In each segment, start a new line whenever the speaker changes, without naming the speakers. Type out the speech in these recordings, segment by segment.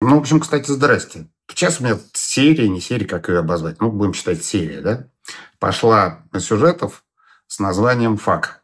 Ну, в общем, кстати, здрасте. Сейчас у меня серия, не серия, как ее обозвать, ну, будем считать серия, да, пошла сюжетов с названием «Фак».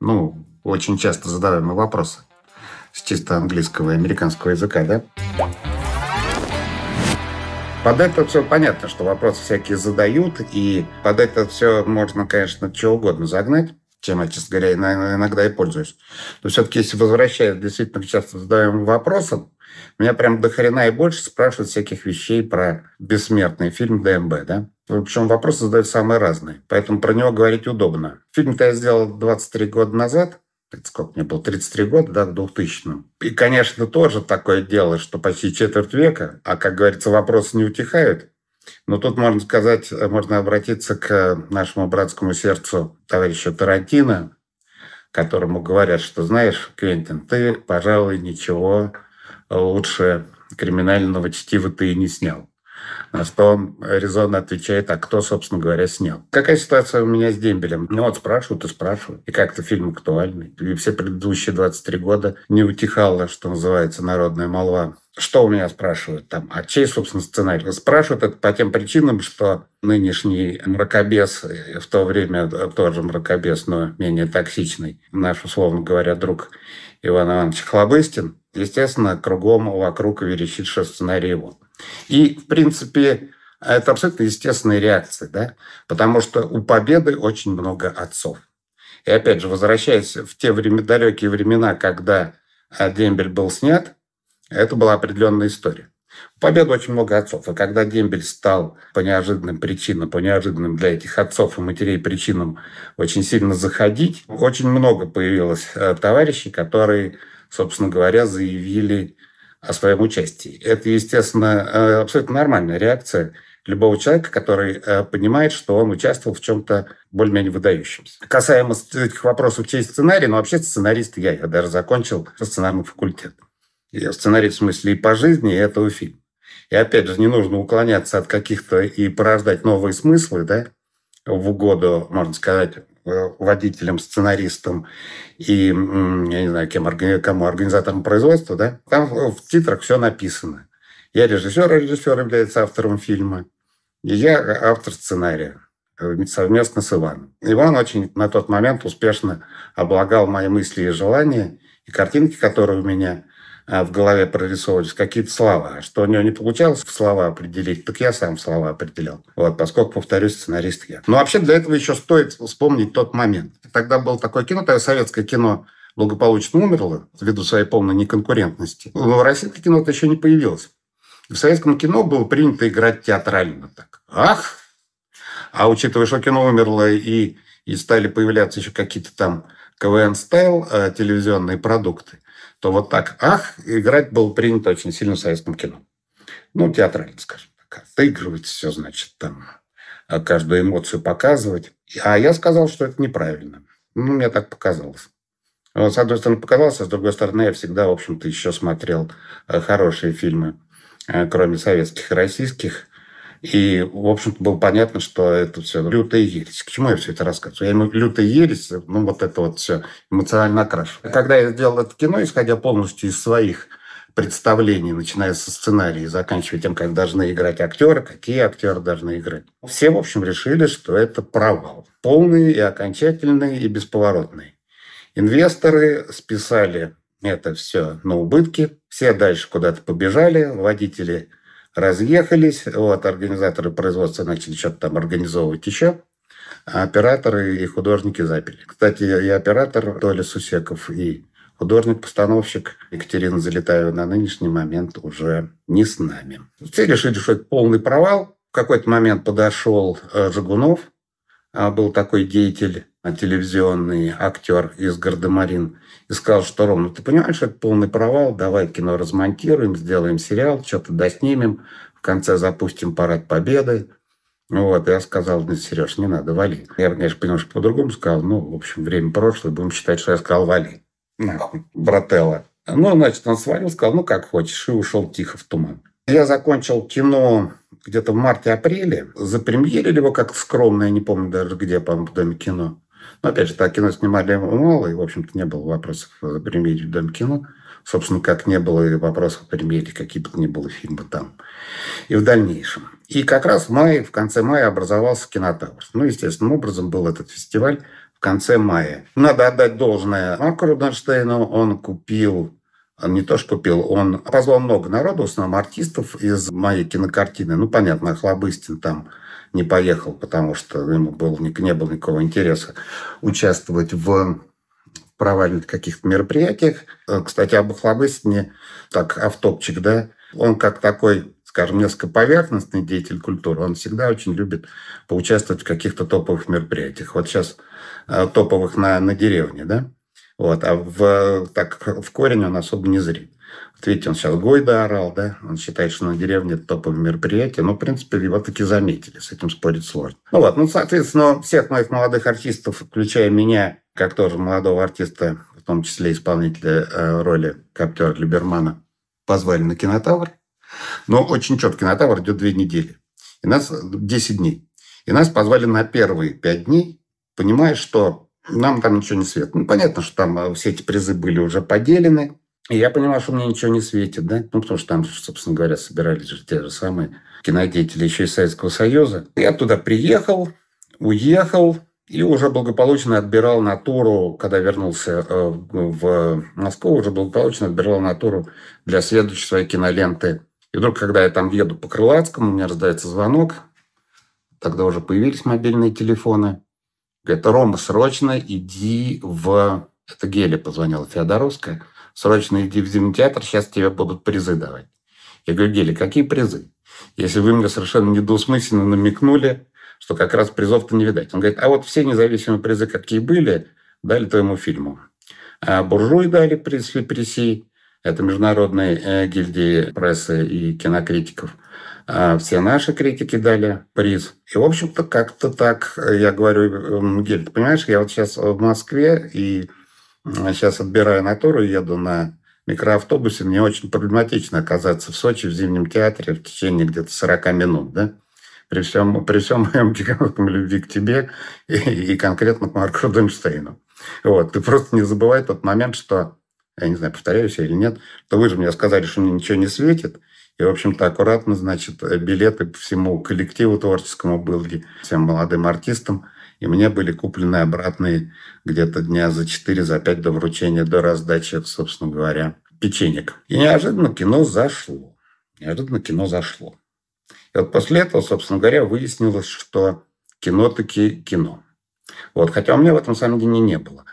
Ну, очень часто задаваемые вопросы с чисто английского и американского языка, да? Под это все понятно, что вопросы всякие задают, и под это все можно, конечно, чего угодно загнать чем я, честно говоря, иногда и пользуюсь. Но все-таки, если возвращаясь действительно к часто задаем вопросам, меня прям до хрена и больше спрашивают всяких вещей про бессмертный фильм ДМБ, да? Причем вопросы задают самые разные, поэтому про него говорить удобно. Фильм-то я сделал 23 года назад, это сколько мне было, 33 года, да, в 2000 И, конечно, тоже такое дело, что почти четверть века, а, как говорится, вопросы не утихают. Но тут можно сказать, э, можно обратиться к э, нашему братскому сердцу товарища Тарантино, которому говорят, что знаешь, Квентин, ты, пожалуй, ничего лучше криминального чтива ты и не снял. На что резонно отвечает, а кто, собственно говоря, снял. Какая ситуация у меня с дембелем? Ну вот спрашивают и спрашивают. И как-то фильм актуальный. И все предыдущие 23 года не утихала, что называется, народная молва. Что у меня спрашивают там? А чей, собственно, сценарий? Спрашивают это по тем причинам, что нынешний мракобес, в то время тоже мракобес, но менее токсичный, наш, условно говоря, друг Иван Иванович Хлобыстин, естественно, кругом вокруг верещит, что сценарий его. И, в принципе, это абсолютно естественная реакция, да? потому что у победы очень много отцов. И опять же, возвращаясь в те время, далекие времена, когда э, дембель был снят, это была определенная история. У победы очень много отцов. И когда дембель стал по неожиданным причинам, по неожиданным для этих отцов и матерей причинам очень сильно заходить, очень много появилось э, товарищей, которые, собственно говоря, заявили о своем участии. Это, естественно, э, абсолютно нормальная реакция любого человека, который э, понимает, что он участвовал в чем-то более-менее выдающимся. Касаемо этих вопросов честь сценария, ну, вообще сценарист я, я даже закончил сценарный факультет. Я сценарий в смысле и по жизни, и этого фильма. И опять же, не нужно уклоняться от каких-то и порождать новые смыслы, да, в угоду, можно сказать, Э, водителем, сценаристом и, я не знаю, кем, кому, организатором производства, да, там в титрах все написано. Я режиссер, а режиссер является автором фильма. И я автор сценария э, совместно с Иваном. Иван очень на тот момент успешно облагал мои мысли и желания, и картинки, которые у меня – а, в голове прорисовывались какие-то слова. Что у него не получалось слова определить, так я сам слова определял. Вот, поскольку, повторюсь, сценарист я. Но вообще для этого еще стоит вспомнить тот момент. Тогда было такое кино, тогда советское кино благополучно умерло ввиду своей полной неконкурентности. Но в России кино-то еще не появилось. В советском кино было принято играть театрально так. Ах! А учитывая, что кино умерло и, и стали появляться еще какие-то там КВН-стайл, э, телевизионные продукты – то вот так «ах» играть было принято очень сильно в советском кино. Ну, театрально, скажем так. Отыгрывать все, значит, там, а, каждую эмоцию показывать. А я сказал, что это неправильно. Ну, мне так показалось. с одной стороны, показалось, а с другой стороны, я всегда, в общем-то, еще смотрел э, хорошие фильмы, э, кроме советских и российских. И, в общем-то, было понятно, что это все лютая ересь. К чему я все это рассказываю? Я ему лютая ересь, ну, вот это вот все эмоционально окрашиваю. Когда я сделал это кино, исходя полностью из своих представлений, начиная со сценария и заканчивая тем, как должны играть актеры, какие актеры должны играть. Все, в общем, решили, что это провал. Полный и окончательный, и бесповоротный. Инвесторы списали это все на убытки. Все дальше куда-то побежали. Водители разъехались, вот, организаторы производства начали что-то там организовывать еще, а операторы и художники запили. Кстати, и оператор Толя Сусеков, и художник-постановщик Екатерина Залетаева на нынешний момент уже не с нами. Все решили, что это полный провал. В какой-то момент подошел э, Жигунов, а был такой деятель а, телевизионный актер из Гардемарин и сказал, что Ром, ну ты понимаешь, это полный провал, давай кино размонтируем, сделаем сериал, что-то доснимем, в конце запустим парад победы. Вот, я сказал, «Ну, Сереж, не надо, вали. Я, конечно, понял, что по-другому сказал, ну, в общем, время прошлое, будем считать, что я сказал, вали. Нахуй, брателла. Ну, значит, он свалил, сказал, ну, как хочешь, и ушел тихо в туман. Я закончил кино где-то в марте-апреле, запремьерили его как скромно, я не помню даже где, по-моему, в Доме кино. Но опять же, так кино снимали мало, и, в общем-то, не было вопросов запремьерить в Доме кино. Собственно, как не было и вопросов примерить какие бы то ни было фильмы там. И в дальнейшем. И как раз в мае, в конце мая образовался кинотавр. Ну, естественным образом был этот фестиваль в конце мая. Надо отдать должное Марку Рубинштейну. Он купил а не то что купил он позвал много народу, в основном артистов из моей кинокартины. Ну, понятно, Хлобыстин там не поехал, потому что ему был, не было никакого интереса участвовать в провальных каких-то мероприятиях. Э, кстати, об Охлобыстине, так, автопчик, да, он как такой, скажем, несколько поверхностный деятель культуры, он всегда очень любит поучаствовать в каких-то топовых мероприятиях. Вот сейчас э, топовых на, на деревне, да, вот, а в, так в корень он особо не зрит. Вот видите, он сейчас Гойда орал, да? Он считает, что на деревне это топовое мероприятие. но ну, в принципе, его таки заметили. С этим спорить сложно. Ну вот, ну, соответственно, всех моих молодых артистов, включая меня, как тоже молодого артиста, в том числе исполнителя э, роли Коптера Либермана, позвали на кинотавр. Но очень четко, кинотавр идет две недели. И нас 10 дней. И нас позвали на первые пять дней, понимая, что нам там ничего не светит. Ну, понятно, что там э, все эти призы были уже поделены. И я понимаю, что мне ничего не светит, да? Ну, потому что там, собственно говоря, собирались же те же самые кинодеятели еще из Советского Союза. Я туда приехал, уехал, и уже благополучно отбирал натуру, когда вернулся э, в Москву, уже благополучно отбирал натуру для следующей своей киноленты. И вдруг, когда я там еду по Крылатскому, у меня раздается звонок. Тогда уже появились мобильные телефоны. Говорит, Рома, срочно иди в... Это Гели позвонила Феодоровская. Срочно иди в зимний театр, сейчас тебе будут призы давать. Я говорю, Гели, какие призы? Если вы мне совершенно недоусмысленно намекнули, что как раз призов-то не видать. Он говорит, а вот все независимые призы, какие были, дали твоему фильму. А буржуи дали приз Лепреси, это международные э, гильдии прессы и кинокритиков. А все наши критики дали приз. И, в общем-то, как-то так, э, я говорю, эм, Гель, ты понимаешь, я вот сейчас в Москве, и сейчас отбираю натуру, еду на микроавтобусе, мне очень проблематично оказаться в Сочи, в Зимнем театре в течение где-то 40 минут, да? При всем, при всем моем гигантском любви к тебе и, и конкретно к Марку Руденштейну. Вот. Ты просто не забывай тот момент, что я не знаю, повторяюсь я или нет, то вы же мне сказали, что мне ничего не светит. И, в общем-то, аккуратно, значит, билеты по всему коллективу творческому были, всем молодым артистам. И мне были куплены обратные где-то дня за 4, за 5 до вручения, до раздачи, собственно говоря, печенек. И неожиданно кино зашло. Неожиданно кино зашло. И вот после этого, собственно говоря, выяснилось, что кино таки кино. Вот, хотя у меня в этом самом деле не было.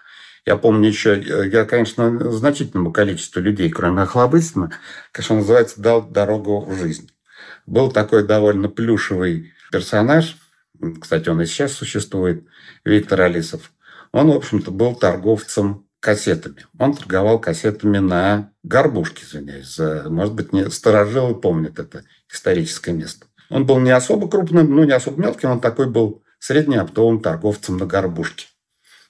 Я помню еще, э, я, конечно, значительному количеству людей, кроме Охлобыстина, конечно, называется, дал дорогу в жизнь. Был такой довольно плюшевый персонаж, кстати, он и сейчас существует, Виктор Алисов. Он, в общем-то, был торговцем кассетами. Он торговал кассетами на горбушке, извиняюсь. Может быть, не старожилы помнят это историческое место. Он был не особо крупным, ну, не особо мелким, он такой был среднеоптовым торговцем на горбушке.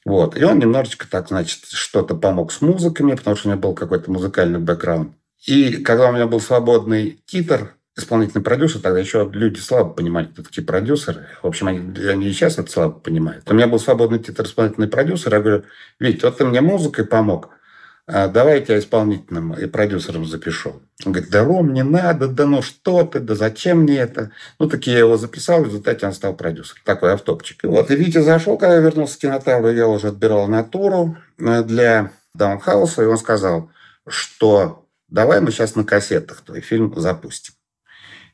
Вот. И он немножечко так, значит, что-то помог с музыками, потому что у меня был какой-то музыкальный бэкграунд. И когда у меня был свободный титр, исполнительный продюсер, тогда еще люди слабо понимали, кто такие продюсеры. В общем, они, они и сейчас это слабо понимают. У меня был свободный титр исполнительный продюсер. Я говорю, Вить, вот ты мне музыкой помог, «А, давай я тебя исполнительным и продюсером запишу. Он говорит, да, Ром, не надо, да ну что ты, да зачем мне это? Ну, так я его записал, в результате он стал продюсером. Такой автопчик. И вот, и Витя зашел, когда я вернулся с кинотавра, я уже отбирал натуру э, для Даунхауса, и он сказал, что давай мы сейчас на кассетах твой фильм запустим.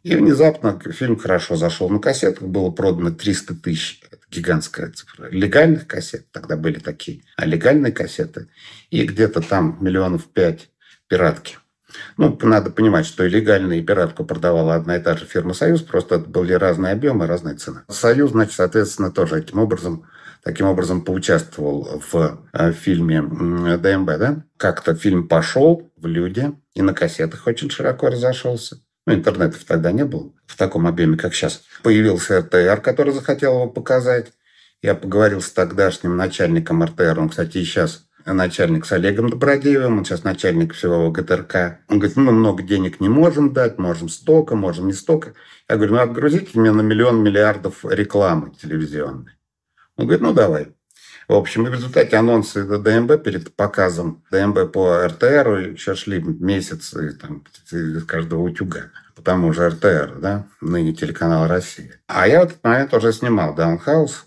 И внезапно фильм хорошо зашел на кассетах. Было продано 300 тысяч. гигантская цифра. Легальных кассет. Тогда были такие. А легальные кассеты. И где-то там миллионов пять пиратки. Ну, надо понимать, что и легально, и пиратку продавала одна и та же фирма «Союз», просто были разные объемы, разные цены. «Союз», значит, соответственно, тоже этим образом, таким образом поучаствовал в э, фильме «ДМБ», да? Как-то фильм пошел в люди и на кассетах очень широко разошелся. Ну, интернетов тогда не было в таком объеме, как сейчас. Появился РТР, который захотел его показать. Я поговорил с тогдашним начальником РТР. Он, кстати, и сейчас начальник с Олегом Добродеевым, он сейчас начальник всего ГТРК. Он говорит, ну, мы много денег не можем дать, можем столько, можем не столько. Я говорю, ну, отгрузите мне на миллион миллиардов рекламы телевизионной. Он говорит, ну, давай. В общем, и в результате анонсы до ДМБ перед показом ДМБ по РТР еще шли месяц там, из каждого утюга по тому же РТР, да, ныне телеканал «Россия». А я в этот момент уже снимал «Даунхаус»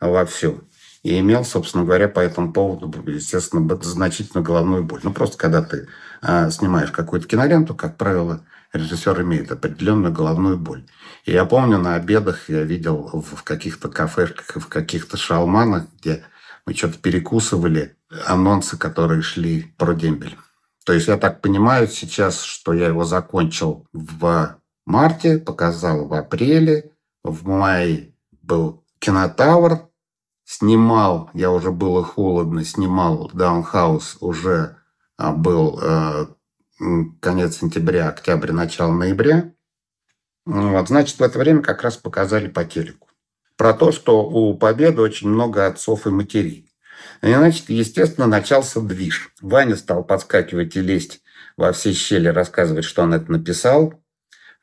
вовсю и имел, собственно говоря, по этому поводу, естественно, значительно головную боль. Ну, просто когда ты а, снимаешь какую-то киноленту, как правило, режиссер имеет определенную головную боль. И я помню, на обедах я видел в каких-то кафешках, в каких-то шалманах, где мы что-то перекусывали, анонсы, которые шли про дембель. То есть я так понимаю сейчас, что я его закончил в марте, показал в апреле, в мае был кинотавр, снимал, я уже было холодно, снимал Даунхаус, уже а, был э, конец сентября, октябрь, начало ноября. Ну вот, значит, в это время как раз показали по телеку про то, что у Победы очень много отцов и матерей. И, значит, естественно, начался движ. Ваня стал подскакивать и лезть во все щели, рассказывать, что он это написал.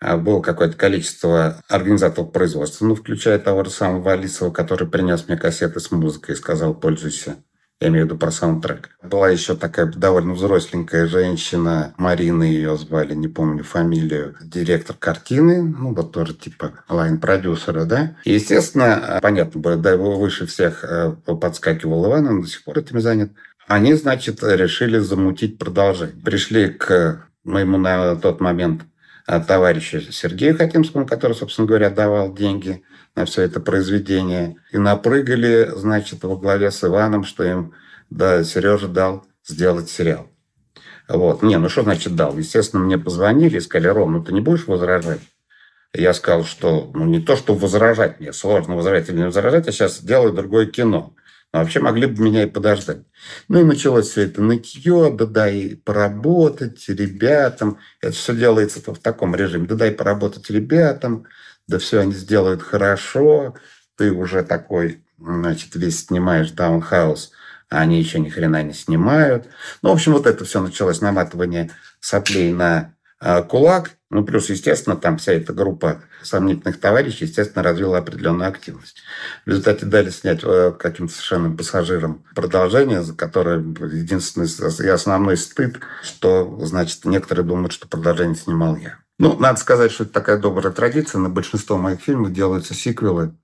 А, было какое-то количество организаторов производства, ну, включая того же самого Валисова, который принес мне кассеты с музыкой и сказал, пользуйся. Я имею в виду про саундтрек. Была еще такая довольно взросленькая женщина, Марина ее звали, не помню фамилию, директор картины, ну вот тоже типа лайн-продюсера, да. И, естественно, э, понятно, да, выше всех э, подскакивал Иван, он до сих пор этим занят. Они, значит, решили замутить продолжение. Пришли к моему на тот момент э, товарищу Сергею Хатимскому, который, собственно говоря, давал деньги – на все это произведение. И напрыгали, значит, во главе с Иваном, что им да, Сережа дал сделать сериал. Вот. Не, ну что значит дал? Естественно, мне позвонили и сказали, Ром, ну ты не будешь возражать? Я сказал, что ну, не то, что возражать мне, сложно возражать или не возражать, я сейчас делаю другое кино. Но вообще могли бы меня и подождать. Ну и началось все это нытье, да да и поработать ребятам. Это все делается в таком режиме. Да да и поработать ребятам да все они сделают хорошо, ты уже такой, значит, весь снимаешь даунхаус, а они еще ни хрена не снимают. Ну, в общем, вот это все началось, наматывание соплей на э, кулак. Ну, плюс, естественно, там вся эта группа сомнительных товарищей, естественно, развила определенную активность. В результате дали снять э, каким-то совершенно пассажирам продолжение, за которое единственный и основной стыд, что, значит, некоторые думают, что продолжение снимал я. Ну, надо сказать, что это такая добрая традиция. На большинство моих фильмов делаются сиквелы.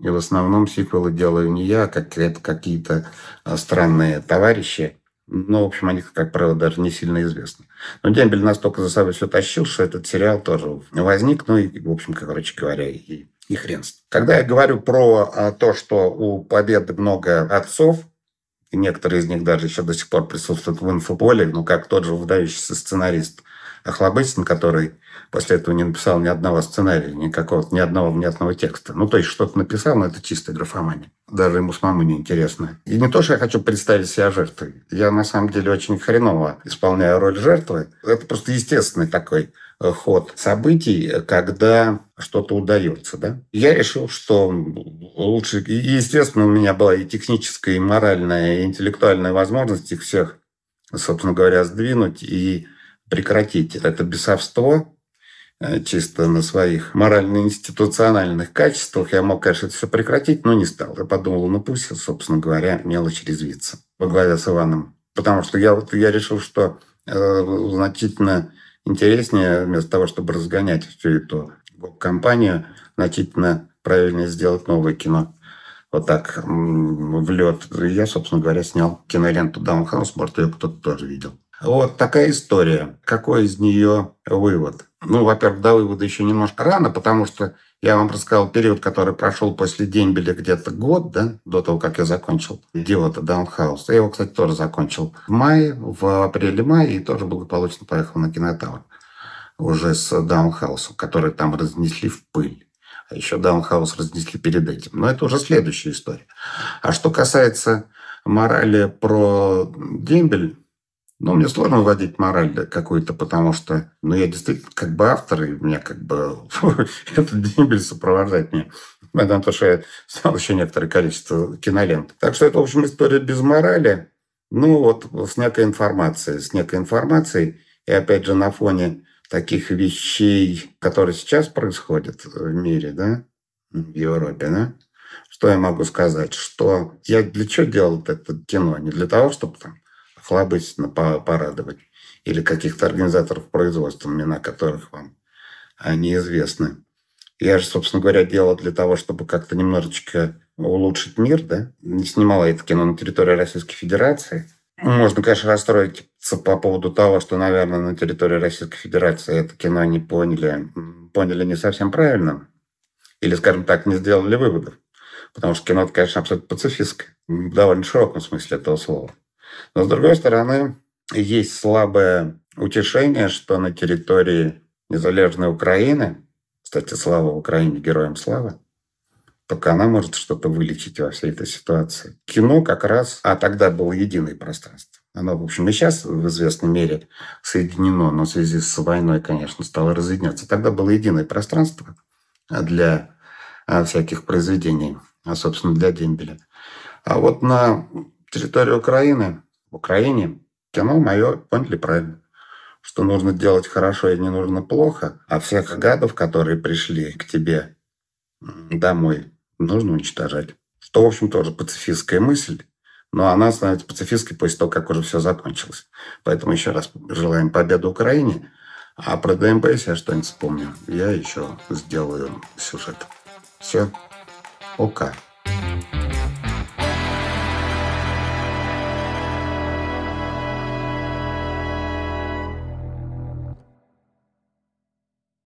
И в основном сиквелы делаю не я, а как это какие-то а, странные товарищи. Ну, в общем, они, как правило, даже не сильно известны. Но Дембель настолько за собой все тащил, что этот сериал тоже возник. Ну, и, в общем, короче говоря, и, и хрен. Когда я говорю про а, то, что у Победы много отцов, и некоторые из них даже еще до сих пор присутствуют в инфополе, ну, как тот же выдающийся сценарист Ахлобыстин, который после этого не написал ни одного сценария, никакого, ни одного внятного текста. Ну, то есть что-то написал, но это чистая графомания. Даже ему самому неинтересно. И не то, что я хочу представить себя жертвой. Я, на самом деле, очень хреново исполняю роль жертвы. Это просто естественный такой ход событий, когда что-то удается, да. Я решил, что лучше... И, естественно, у меня была и техническая, и моральная, и интеллектуальная возможность их всех, собственно говоря, сдвинуть и прекратить это бесовство э, чисто на своих морально-институциональных качествах. Я мог, конечно, это все прекратить, но не стал. Я подумал, ну пусть, собственно говоря, мелочь резвится во главе с Иваном. Потому что я, вот, я решил, что э, значительно интереснее, вместо того, чтобы разгонять всю эту компанию, значительно правильнее сделать новое кино. Вот так в лед. Я, собственно говоря, снял киноленту «Даунхаус», может, ее кто-то тоже видел. Вот такая история. Какой из нее вывод? Ну, во-первых, до вывода еще немножко рано, потому что я вам рассказал период, который прошел после Дембеля где-то год, да, до того, как я закончил дело-то Даунхаус. Я его, кстати, тоже закончил в мае, в апреле-мае, и тоже благополучно поехал на кинотавр уже с Даунхаусом, который там разнесли в пыль. А еще Даунхаус разнесли перед этим. Но это уже следующая история. А что касается морали про дембель, ну, мне сложно вводить мораль какую-то, потому что, ну, я действительно как бы автор, и меня как бы этот дембель сопровождает меня. Потому что я снял еще некоторое количество кинолент. Так что это, в общем, история без морали, ну, вот с некой информацией, с некой информацией. И опять же, на фоне таких вещей, которые сейчас происходят в мире, да, в Европе, да, что я могу сказать? Что я для чего делал это кино? Не для того, чтобы там Флабысина порадовать или каких-то организаторов производства, имена которых вам а, неизвестны. Я же, собственно говоря, делал для того, чтобы как-то немножечко улучшить мир, да? Не снимала это кино на территории Российской Федерации. Можно, конечно, расстроиться по поводу того, что, наверное, на территории Российской Федерации это кино не поняли, поняли не совсем правильно. Или, скажем так, не сделали выводов. Потому что кино, конечно, абсолютно пацифистское. В довольно широком смысле этого слова. Но, с другой стороны, есть слабое утешение, что на территории незалежной Украины, кстати, слава Украине, героям слава, только она может что-то вылечить во всей этой ситуации. Кино как раз, а тогда было единое пространство. Оно, в общем, и сейчас в известной мере соединено, но в связи с войной, конечно, стало разъединяться. Тогда было единое пространство для а, всяких произведений, а, собственно, для дембеля. А вот на территории Украины, в Украине, кино мое поняли правильно что нужно делать хорошо и не нужно плохо, а всех гадов, которые пришли к тебе домой, нужно уничтожать. Что, в общем, тоже пацифистская мысль, но она становится пацифистской после того, как уже все закончилось. Поэтому еще раз желаем победы Украине. А про ДМП, если я что-нибудь вспомню, я еще сделаю сюжет. Все. Пока.